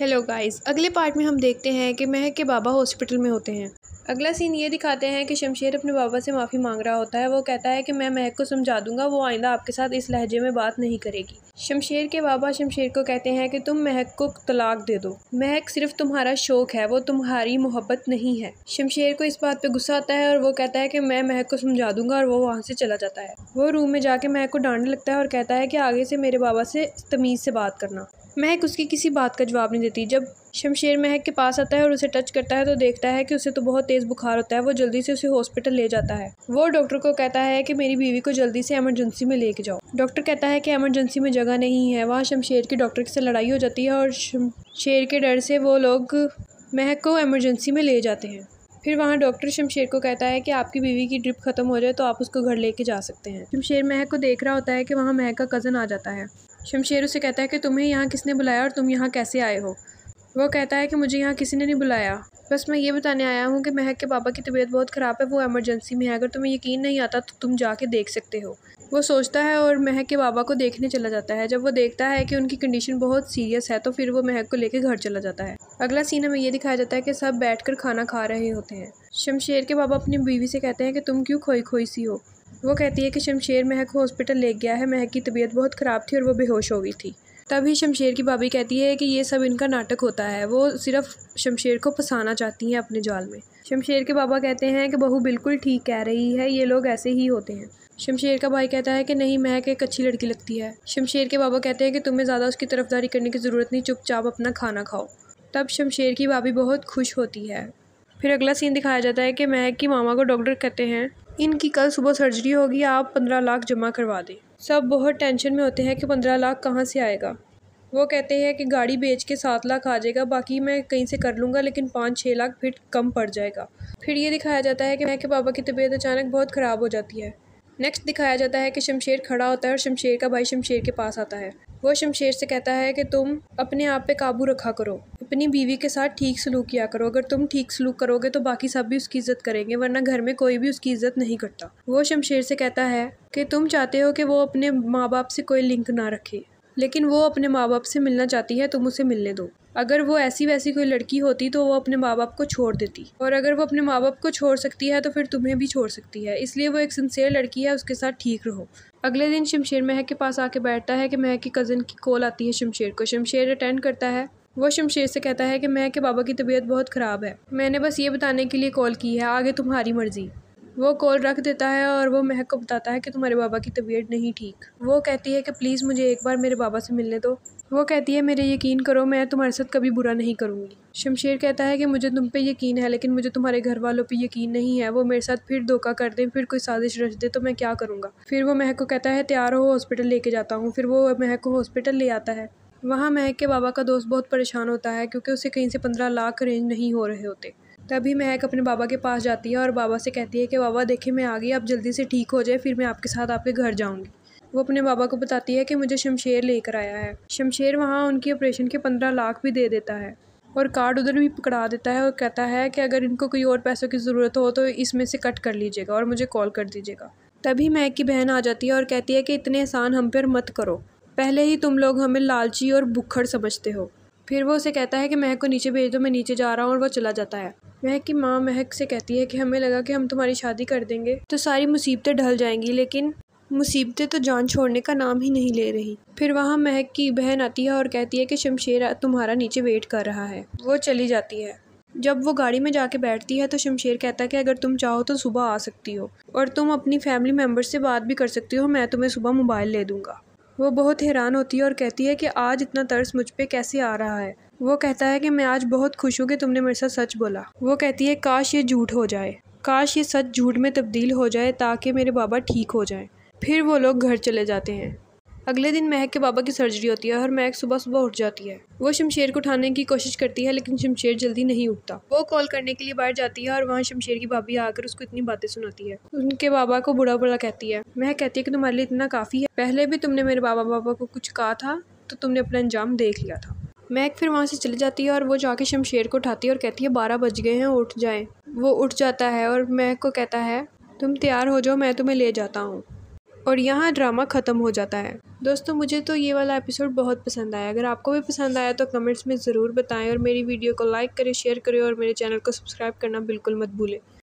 hello guys अगले part में हम देखते हैं कि महक के बाबा हॉस्पिटल में होते हैं अगला सीन ये दिखाते हैं कि शमशेर अपने बाबा से माफ़ी मांग रहा होता है वो कहता है कि मैं महक को समझा दूंगा वो आइंदा आपके साथ इस लहजे में बात नहीं करेगी शमशेर के बाबा शमशेर को कहते हैं कि तुम महक को तलाक दे दो महक सिर्फ तुम्हारा शौक है वो तुम्हारी मोहब्बत नहीं है शमशेर को इस बात पे गुस्सा आता है और वो कहता है कि मैं महक को समझा दूंगा और वो वहाँ से चला जाता है वो रूम में जाके महक को डांड लगता है और कहता है कि आगे से मेरे बाबा से तमीज़ से बात करना महक उसकी किसी बात का जवाब नहीं देती जब शमशेर महक के पास आता है और उसे टच करता है तो देखता है कि उसे तो बहुत तेज़ बुखार होता है वो जल्दी से उसे हॉस्पिटल ले जाता है वो डॉक्टर को कहता है कि मेरी बीवी को जल्दी से एमरजेंसी में लेके जाओ डॉक्टर कहता है कि एमरजेंसी में जगह नहीं है वहाँ शमशेर के डॉक्टर से लड़ाई हो जाती है और शमशेर के डर से वो लोग महक को एमरजेंसी में ले जाते हैं फिर वहाँ डॉक्टर शमशेर को कहता है कि आपकी बीवी की ड्रिप खत्म हो जाए तो आप उसको घर लेके जा सकते हैं शमशेर महक को देख रहा होता है कि वहाँ महक का कज़न आ जाता है शमशेर उसे कहता है कि तुम्हें यहाँ किसने बुलाया और तुम यहाँ कैसे आए हो वो कहता है कि मुझे यहाँ किसी ने नहीं बुलाया बस मैं ये बताने आया हूँ कि महक के पापा की तबीयत बहुत ख़राब है वो एमरजेंसी में है अगर तुम्हें यकीन नहीं आता तो तुम जाके देख सकते हो वो सोचता है और महक के बाबा को देखने चला जाता है जब वो देखता है कि उनकी कंडीशन बहुत सीरियस है तो फिर वो महक को लेकर घर चला जाता है अगला सीन हमें ये दिखाया जाता है कि सब बैठकर खाना खा रहे होते हैं शमशेर के बाबा अपनी बीवी से कहते हैं कि तुम क्यों खोई खोई सी हो वो कहती है कि शमशेर महक हॉस्पिटल ले गया है महक की तबीयत बहुत ख़राब थी और वो बेहोश हो गई थी तभी शमशेर की भाभी कहती है कि ये सब इनका नाटक होता है वो सिर्फ शमशेर को फंसाना चाहती हैं अपने जाल में शमशेर के बाबा कहते हैं कि बहू बिल्कुल ठीक कह रही है ये लोग ऐसे ही होते हैं शमशेर का भाई कहता है कि नहीं महक एक अच्छी लड़की लगती है शमशेर के बाबा कहते हैं कि तुम्हें ज़्यादा उसकी तरफदारी करने की ज़रूरत नहीं चुपचाप अपना खाना खाओ तब शमशेर की भाभी बहुत खुश होती है फिर अगला सीन दिखाया जाता है कि महक की मामा को डॉक्टर कहते हैं इनकी कल सुबह सर्जरी होगी आप पंद्रह लाख जमा करवा दें सब बहुत टेंशन में होते हैं कि पंद्रह लाख कहाँ से आएगा वो कहते हैं कि गाड़ी बेच के सात लाख आ जाएगा बाकी मैं कहीं से कर लूँगा लेकिन पाँच छः लाख फिर कम पड़ जाएगा फिर ये दिखाया जाता है कि मैं के पापा की तबीयत अचानक बहुत ख़राब हो जाती है नेक्स्ट दिखाया जाता है कि शमशेर खड़ा होता है और शमशेर का भाई शमशेर के पास आता है वह शमशेर से कहता है कि तुम अपने आप पे काबू रखा करो अपनी बीवी के साथ ठीक सलूक किया करो अगर तुम ठीक सलूक करोगे तो बाकी सब भी उसकी इज्जत करेंगे वरना घर में कोई भी उसकी इज्जत नहीं करता वो शमशेर से कहता है कि तुम चाहते हो कि वो अपने माँ बाप से कोई लिंक ना रखे लेकिन वो अपने माँ बाप से मिलना चाहती है तुम उसे मिलने दो अगर वो ऐसी वैसी कोई लड़की होती तो वो अपने माँ बाप को छोड़ देती और अगर वो अपने माँ बाप को छोड़ सकती है तो फिर तुम्हें भी छोड़ सकती है इसलिए वो एक सिंसेयर लड़की है उसके साथ ठीक रहो अगले दिन शमशेर महक के पास आके बैठता है कि महक की कज़न की कॉल आती है शमशेर को शमशेर अटेंड करता है वो शमशेर से कहता है कि महक के बाबा की तबीयत बहुत ख़राब है मैंने बस ये बताने के लिए कॉल की है आगे तुम्हारी मर्ज़ी वो कॉल रख देता है और वो महक को बताता है कि तुम्हारे बाबा की तबीयत नहीं ठीक वो कहती है कि प्लीज़ मुझे एक बार मेरे बाबा से मिलने दो वो कहती है मेरे यकीन करो मैं तुम्हारे साथ कभी बुरा नहीं करूँगी शमशेर कहता है कि मुझे तुम पे यकीन है लेकिन मुझे तुम्हारे घर वालों पे यकीन नहीं है वो मेरे साथ फिर धोखा कर दें फिर कोई साजिश रच दे तो मैं क्या करूँगा फिर वो महक को कहता है तैयार हो हॉस्पिटल लेके जाता हूँ फिर वो महक को हॉस्पिटल ले आता है वहाँ महक के बाबा का दोस्त बहुत परेशान होता है क्योंकि उसे कहीं से पंद्रह लाख अरेंज नहीं हो रहे होते तभी महक अपने बाबा के पास जाती है और बाबा से कहती है कि बाबा देखिए मैं आ गई आप जल्दी से ठीक हो जाए फिर मैं आपके साथ आपके घर जाऊँगी वो अपने बाबा को बताती है कि मुझे शमशेर लेकर आया है शमशेर वहाँ उनकी ऑपरेशन के पंद्रह लाख भी दे देता है और कार्ड उधर भी पकड़ा देता है और कहता है कि अगर इनको कोई और पैसों की ज़रूरत हो तो इसमें से कट कर लीजिएगा और मुझे कॉल कर दीजिएगा तभी मैक की बहन आ जाती है और कहती है कि इतने आसान हम पर मत करो पहले ही तुम लोग हमें लालची और भुखड़ समझते हो फिर वो उसे कहता है कि महक को नीचे भेज दो मैं नीचे जा रहा हूँ और वो चला जाता है महक की माँ महक से कहती है कि हमें लगा कि हम तुम्हारी शादी कर देंगे तो सारी मुसीबतें ढल जाएंगी लेकिन मुसीबतें तो जान छोड़ने का नाम ही नहीं ले रही फिर वहाँ महक की बहन आती है और कहती है कि शमशेर तुम्हारा नीचे वेट कर रहा है वो चली जाती है जब वो गाड़ी में जाके बैठती है तो शमशेर कहता है कि अगर तुम चाहो तो सुबह आ सकती हो और तुम अपनी फैमिली मेम्बर से बात भी कर सकती हो मैं तुम्हें सुबह मोबाइल ले दूँगा वो बहुत हैरान होती है और कहती है कि आज इतना तर्स मुझ पर कैसे आ रहा है वो कहता है कि मैं आज बहुत खुश हूँ कि तुमने मेरे साथ सच बोला वो कहती है काश ये झूठ हो जाए काश ये सच झूठ में तब्दील हो जाए ताकि मेरे बाबा ठीक हो जाएं फिर वो लोग घर चले जाते हैं अगले दिन महक के बाबा की सर्जरी होती है और महक सुबह सुबह उठ जाती है वो शमशेर को उठाने की कोशिश करती है लेकिन शमशेर जल्दी नहीं उठता वो कॉल करने के लिए बाहर जाती है और वहाँ शमशेर की भाभी आकर उसको इतनी बातें सुनाती है उनके बाबा को बुरा बुरा कहती है महक कहती है कि तुम्हारे लिए इतना काफ़ी है पहले भी तुमने मेरे बाबा बाबा को कुछ कहा था तो तुमने अपना अंजाम देख लिया था मैक फिर वहाँ से चली जाती है और वो जाके शमशेर को उठाती है और कहती है बारह बज गए हैं उठ जाएँ वो उठ जाता है और मैक को कहता है तुम तैयार हो जाओ मैं तुम्हें ले जाता हूँ और यहाँ ड्रामा ख़त्म हो जाता है दोस्तों मुझे तो ये वाला एपिसोड बहुत पसंद आया अगर आपको भी पसंद आया तो कमेंट्स में ज़रूर बताएं और मेरी वीडियो को लाइक करें शेयर करें और मेरे चैनल को सब्सक्राइब करना बिल्कुल मत भूलें